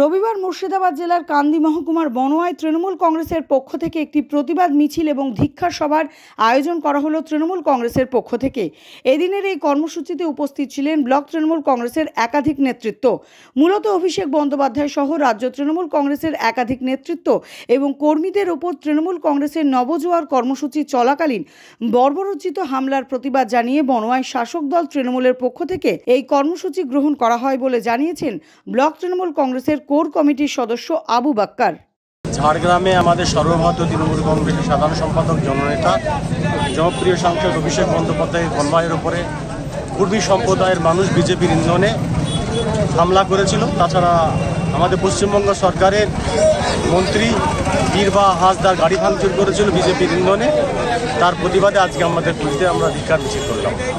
রবিবার মুর্শিদাবাদ জেলার কান্দি মহকুমার বনোয়ায় তৃণমূল কংগ্রেসের পক্ষ থেকে একটি প্রতিবাদ মিছিল এবং ধিক্ষা সভার আয়োজন করা হলো তৃণমূল কংগ্রেসের পক্ষ থেকে এদিনের এই কর্মসূচিতে উপস্থিত ছিলেন ব্লক তৃণমূল কংগ্রেসের একাধিক নেতৃত্ব মূলত অভিষেক বন্দ্যোপাধ্যায় সহ রাজ্য তৃণমূল কংগ্রেসের একাধিক নেতৃত্ব এবং কর্মীদের ওপর তৃণমূল কংগ্রেসের নবজোয়ার কর্মসূচি চলাকালীন বর্বরোচিত হামলার প্রতিবাদ জানিয়ে বনোয়ায় শাসক দল তৃণমূলের পক্ষ থেকে এই কর্মসূচি গ্রহণ করা হয় বলে জানিয়েছেন ব্লক তৃণমূল কংগ্রেসের কংগ্রেসের কোর কমিটির সদস্য আবু বাক্কার ঝাড়গ্রামে আমাদের সর্বভারতীয় তৃণমূল কংগ্রেসের সাধারণ সম্পাদক জননেতা জনপ্রিয় সাংসদ অভিষেক বন্দ্যোপাধ্যায়ের কন্মায়ের ওপরে কুর্মী সম্প্রদায়ের মানুষ বিজেপির ইন্ধনে হামলা করেছিল তাছাড়া আমাদের পশ্চিমবঙ্গ সরকারের মন্ত্রী বীরবা হাসদার গাড়ি ভাঙচুর করেছিল বিজেপির ইন্ধনে তার প্রতিবাদে আজকে আমাদের পুলিশে আমরা ধিকার মিছিল করলাম